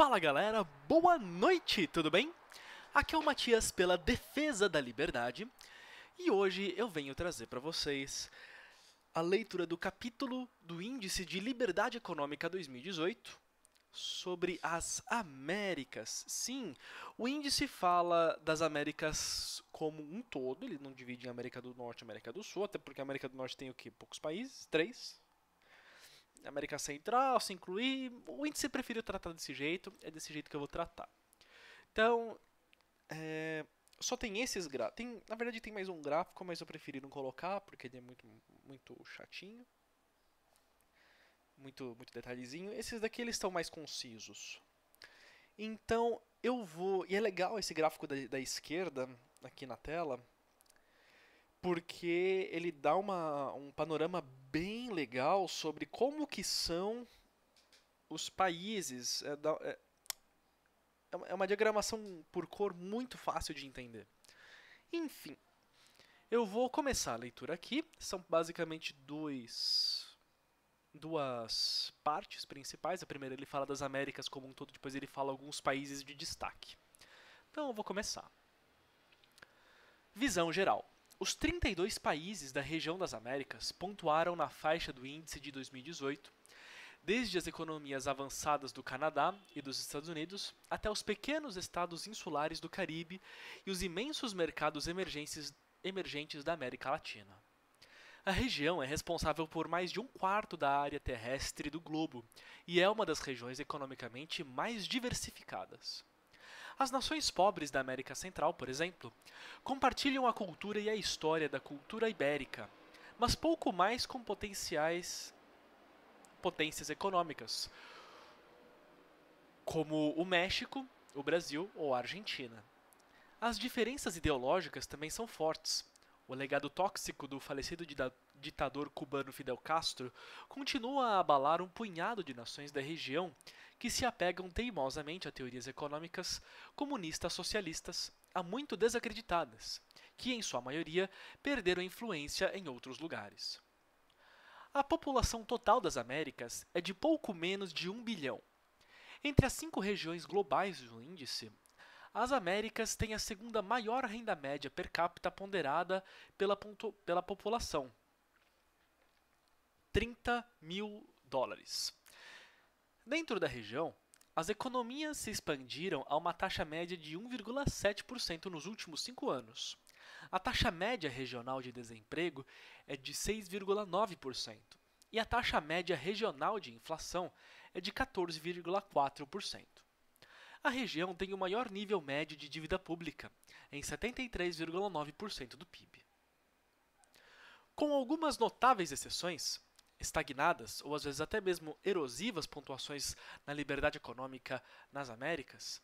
Fala galera, boa noite, tudo bem? Aqui é o Matias pela Defesa da Liberdade e hoje eu venho trazer para vocês a leitura do capítulo do Índice de Liberdade Econômica 2018 sobre as Américas. Sim, o índice fala das Américas como um todo, ele não divide em América do Norte e América do Sul, até porque a América do Norte tem o quê? Poucos países? Três, América Central, se incluir, o índice preferiu tratar desse jeito, é desse jeito que eu vou tratar. Então, é, só tem esses gráficos. Na verdade, tem mais um gráfico, mas eu preferi não colocar porque ele é muito, muito chatinho. Muito, muito detalhezinho. Esses daqui eles estão mais concisos. Então, eu vou. E é legal esse gráfico da, da esquerda aqui na tela, porque ele dá uma, um panorama bem legal sobre como que são os países. É, é, é, é uma diagramação por cor muito fácil de entender. Enfim, eu vou começar a leitura aqui. São basicamente dois, duas partes principais. A primeira ele fala das Américas como um todo, depois ele fala alguns países de destaque. Então eu vou começar. Visão geral. Os 32 países da região das Américas pontuaram na faixa do índice de 2018, desde as economias avançadas do Canadá e dos Estados Unidos até os pequenos estados insulares do Caribe e os imensos mercados emergentes da América Latina. A região é responsável por mais de um quarto da área terrestre do globo e é uma das regiões economicamente mais diversificadas. As nações pobres da América Central, por exemplo, compartilham a cultura e a história da cultura ibérica, mas pouco mais com potenciais potências econômicas, como o México, o Brasil ou a Argentina. As diferenças ideológicas também são fortes. O legado tóxico do falecido ditador cubano Fidel Castro continua a abalar um punhado de nações da região que se apegam teimosamente a teorias econômicas comunistas socialistas há muito desacreditadas, que em sua maioria perderam influência em outros lugares. A população total das Américas é de pouco menos de um bilhão. Entre as cinco regiões globais do índice, as Américas têm a segunda maior renda média per capita ponderada pela, ponto, pela população, 30 mil dólares. Dentro da região, as economias se expandiram a uma taxa média de 1,7% nos últimos cinco anos. A taxa média regional de desemprego é de 6,9% e a taxa média regional de inflação é de 14,4% a região tem o maior nível médio de dívida pública, em 73,9% do PIB. Com algumas notáveis exceções, estagnadas ou às vezes até mesmo erosivas pontuações na liberdade econômica nas Américas,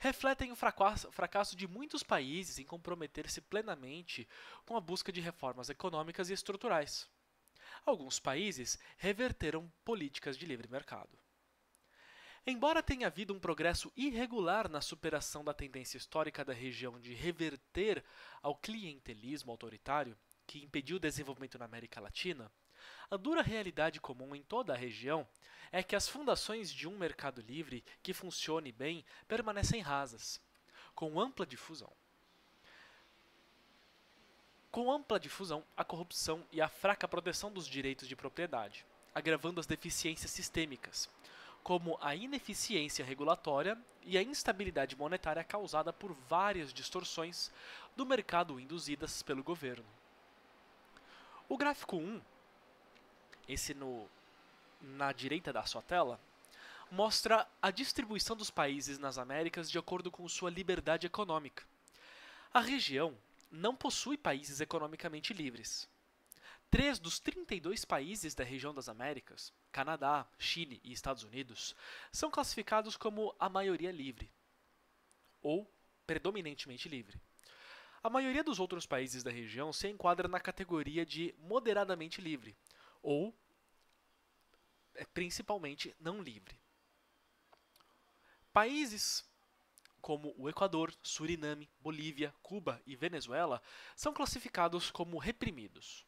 refletem o fracasso de muitos países em comprometer-se plenamente com a busca de reformas econômicas e estruturais. Alguns países reverteram políticas de livre mercado. Embora tenha havido um progresso irregular na superação da tendência histórica da região de reverter ao clientelismo autoritário, que impediu o desenvolvimento na América Latina, a dura realidade comum em toda a região é que as fundações de um mercado livre que funcione bem permanecem rasas, com ampla difusão. Com ampla difusão, a corrupção e a fraca proteção dos direitos de propriedade, agravando as deficiências sistêmicas, como a ineficiência regulatória e a instabilidade monetária causada por várias distorções do mercado induzidas pelo governo. O gráfico 1, esse no, na direita da sua tela, mostra a distribuição dos países nas Américas de acordo com sua liberdade econômica. A região não possui países economicamente livres. Três dos 32 países da região das Américas, Canadá, Chile e Estados Unidos, são classificados como a maioria livre, ou predominantemente livre. A maioria dos outros países da região se enquadra na categoria de moderadamente livre, ou é, principalmente não livre. Países como o Equador, Suriname, Bolívia, Cuba e Venezuela são classificados como reprimidos.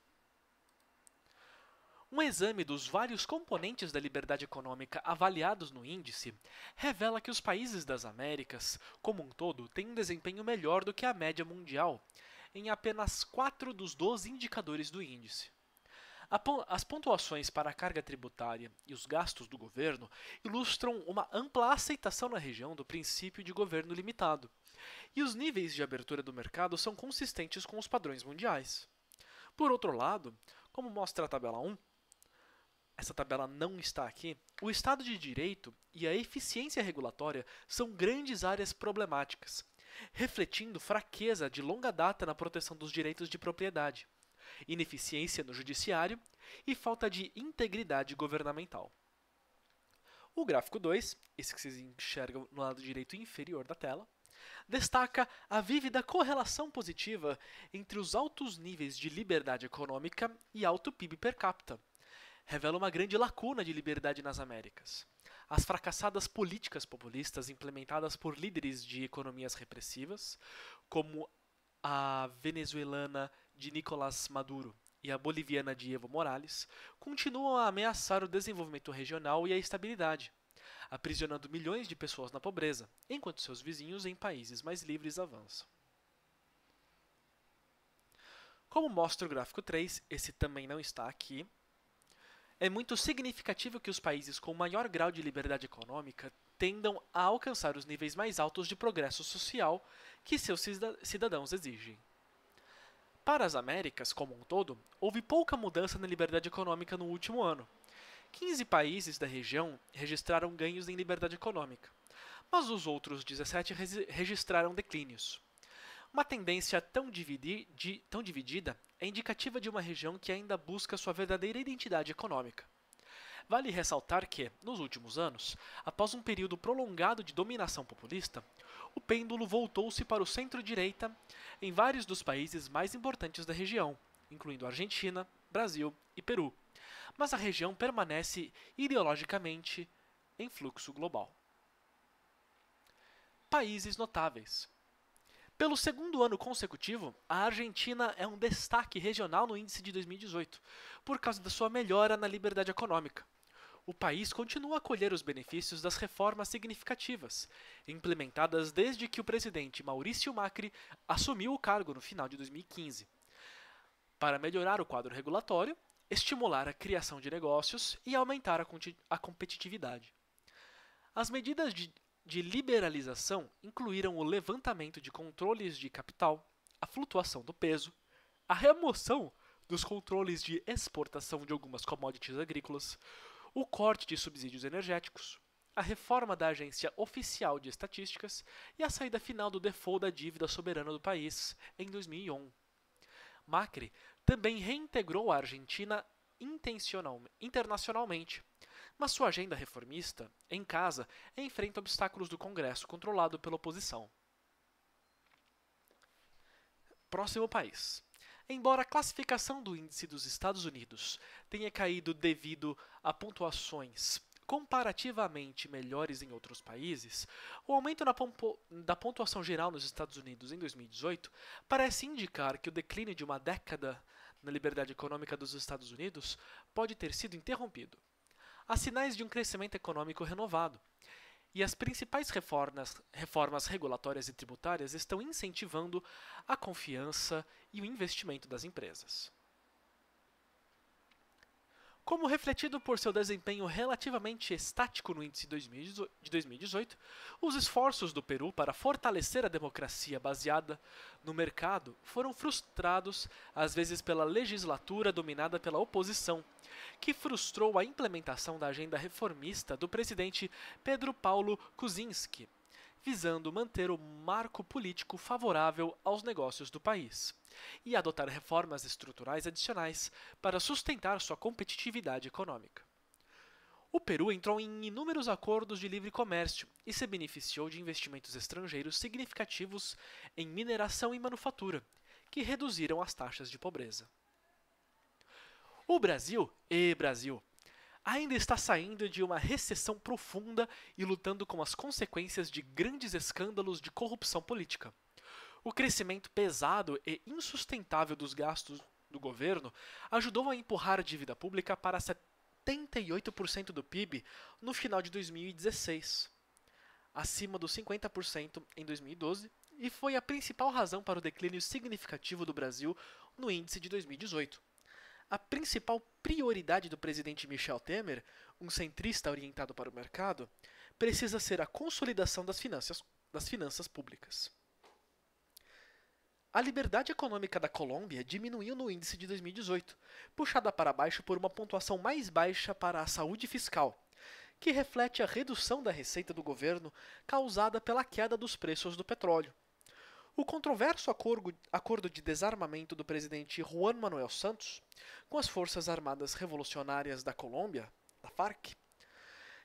Um exame dos vários componentes da liberdade econômica avaliados no índice revela que os países das Américas, como um todo, têm um desempenho melhor do que a média mundial em apenas 4 dos 12 indicadores do índice. As pontuações para a carga tributária e os gastos do governo ilustram uma ampla aceitação na região do princípio de governo limitado, e os níveis de abertura do mercado são consistentes com os padrões mundiais. Por outro lado, como mostra a tabela 1, essa tabela não está aqui, o Estado de Direito e a eficiência regulatória são grandes áreas problemáticas, refletindo fraqueza de longa data na proteção dos direitos de propriedade, ineficiência no judiciário e falta de integridade governamental. O gráfico 2, esse que vocês enxergam no lado direito inferior da tela, destaca a vívida correlação positiva entre os altos níveis de liberdade econômica e alto PIB per capita revela uma grande lacuna de liberdade nas Américas. As fracassadas políticas populistas implementadas por líderes de economias repressivas, como a venezuelana de Nicolás Maduro e a boliviana de Evo Morales, continuam a ameaçar o desenvolvimento regional e a estabilidade, aprisionando milhões de pessoas na pobreza, enquanto seus vizinhos em países mais livres avançam. Como mostra o gráfico 3, esse também não está aqui, é muito significativo que os países com maior grau de liberdade econômica tendam a alcançar os níveis mais altos de progresso social que seus cidadãos exigem. Para as Américas como um todo, houve pouca mudança na liberdade econômica no último ano. 15 países da região registraram ganhos em liberdade econômica, mas os outros 17 registraram declínios. Uma tendência tão, dividi de, tão dividida é indicativa de uma região que ainda busca sua verdadeira identidade econômica. Vale ressaltar que, nos últimos anos, após um período prolongado de dominação populista, o pêndulo voltou-se para o centro-direita em vários dos países mais importantes da região, incluindo Argentina, Brasil e Peru. Mas a região permanece ideologicamente em fluxo global. Países notáveis. Pelo segundo ano consecutivo, a Argentina é um destaque regional no índice de 2018, por causa da sua melhora na liberdade econômica. O país continua a colher os benefícios das reformas significativas, implementadas desde que o presidente Maurício Macri assumiu o cargo no final de 2015. Para melhorar o quadro regulatório, estimular a criação de negócios e aumentar a, a competitividade. As medidas de de liberalização incluíram o levantamento de controles de capital, a flutuação do peso, a remoção dos controles de exportação de algumas commodities agrícolas, o corte de subsídios energéticos, a reforma da Agência Oficial de Estatísticas e a saída final do default da dívida soberana do país em 2001. Macri também reintegrou a Argentina internacionalmente mas sua agenda reformista, em casa, enfrenta obstáculos do Congresso controlado pela oposição. Próximo país. Embora a classificação do índice dos Estados Unidos tenha caído devido a pontuações comparativamente melhores em outros países, o aumento da pontuação geral nos Estados Unidos em 2018 parece indicar que o declínio de uma década na liberdade econômica dos Estados Unidos pode ter sido interrompido há sinais de um crescimento econômico renovado. E as principais reformas, reformas regulatórias e tributárias estão incentivando a confiança e o investimento das empresas. Como refletido por seu desempenho relativamente estático no índice de 2018, os esforços do Peru para fortalecer a democracia baseada no mercado foram frustrados, às vezes pela legislatura dominada pela oposição, que frustrou a implementação da agenda reformista do presidente Pedro Paulo Kuczynski visando manter o marco político favorável aos negócios do país e adotar reformas estruturais adicionais para sustentar sua competitividade econômica. O Peru entrou em inúmeros acordos de livre comércio e se beneficiou de investimentos estrangeiros significativos em mineração e manufatura, que reduziram as taxas de pobreza. O Brasil, e Brasil, ainda está saindo de uma recessão profunda e lutando com as consequências de grandes escândalos de corrupção política. O crescimento pesado e insustentável dos gastos do governo ajudou a empurrar a dívida pública para 78% do PIB no final de 2016, acima dos 50% em 2012, e foi a principal razão para o declínio significativo do Brasil no índice de 2018 a principal prioridade do presidente Michel Temer, um centrista orientado para o mercado, precisa ser a consolidação das finanças, das finanças públicas. A liberdade econômica da Colômbia diminuiu no índice de 2018, puxada para baixo por uma pontuação mais baixa para a saúde fiscal, que reflete a redução da receita do governo causada pela queda dos preços do petróleo o controverso acordo de desarmamento do presidente Juan Manuel Santos com as Forças Armadas Revolucionárias da Colômbia, da Farc,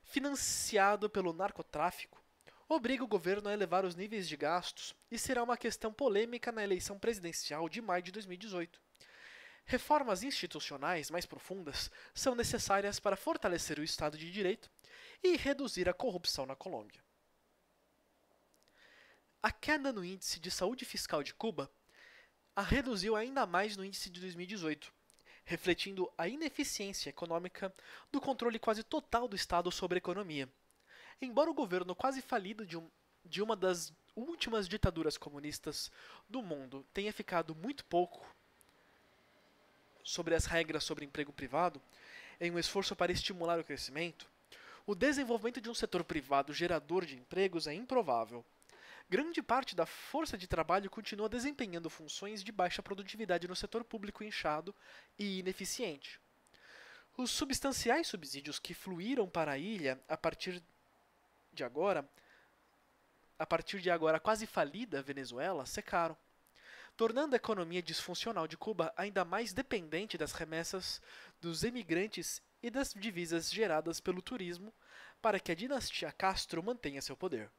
financiado pelo narcotráfico, obriga o governo a elevar os níveis de gastos e será uma questão polêmica na eleição presidencial de maio de 2018. Reformas institucionais mais profundas são necessárias para fortalecer o Estado de Direito e reduzir a corrupção na Colômbia. A queda no índice de saúde fiscal de Cuba a reduziu ainda mais no índice de 2018, refletindo a ineficiência econômica do controle quase total do Estado sobre a economia. Embora o governo quase falido de, um, de uma das últimas ditaduras comunistas do mundo tenha ficado muito pouco sobre as regras sobre emprego privado, em um esforço para estimular o crescimento, o desenvolvimento de um setor privado gerador de empregos é improvável grande parte da força de trabalho continua desempenhando funções de baixa produtividade no setor público inchado e ineficiente. Os substanciais subsídios que fluíram para a ilha a partir de agora, a partir de agora quase falida Venezuela, secaram, tornando a economia disfuncional de Cuba ainda mais dependente das remessas dos emigrantes e das divisas geradas pelo turismo para que a dinastia Castro mantenha seu poder.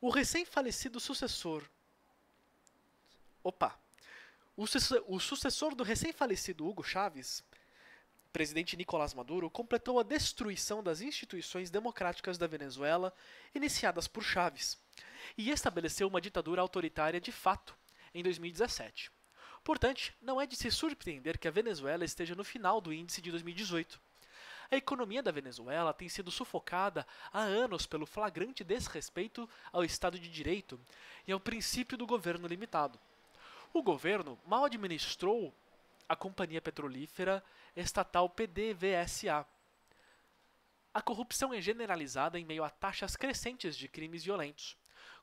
O recém-falecido sucessor. Opa! O, su o sucessor do recém-falecido Hugo Chávez, presidente Nicolás Maduro, completou a destruição das instituições democráticas da Venezuela iniciadas por Chávez e estabeleceu uma ditadura autoritária de fato em 2017. Portanto, não é de se surpreender que a Venezuela esteja no final do índice de 2018, a economia da Venezuela tem sido sufocada há anos pelo flagrante desrespeito ao Estado de Direito e ao princípio do governo limitado. O governo mal administrou a companhia petrolífera estatal PDVSA. A corrupção é generalizada em meio a taxas crescentes de crimes violentos.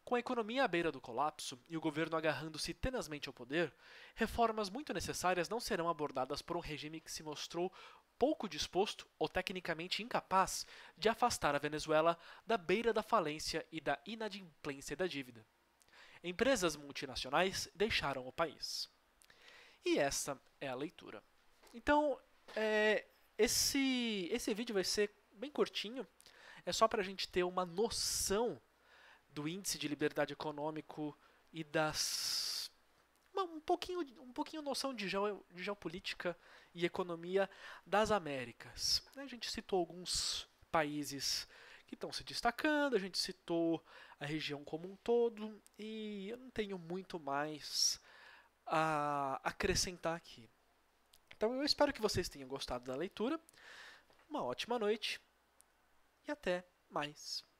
Com a economia à beira do colapso e o governo agarrando-se tenazmente ao poder, reformas muito necessárias não serão abordadas por um regime que se mostrou pouco disposto ou tecnicamente incapaz de afastar a Venezuela da beira da falência e da inadimplência da dívida. Empresas multinacionais deixaram o país. E essa é a leitura. Então, é, esse, esse vídeo vai ser bem curtinho, é só para a gente ter uma noção do índice de liberdade econômico e das um, pouquinho, um pouquinho noção de, de geopolítica e economia das Américas. Né? A gente citou alguns países que estão se destacando, a gente citou a região como um todo e eu não tenho muito mais a acrescentar aqui. Então eu espero que vocês tenham gostado da leitura. Uma ótima noite e até mais.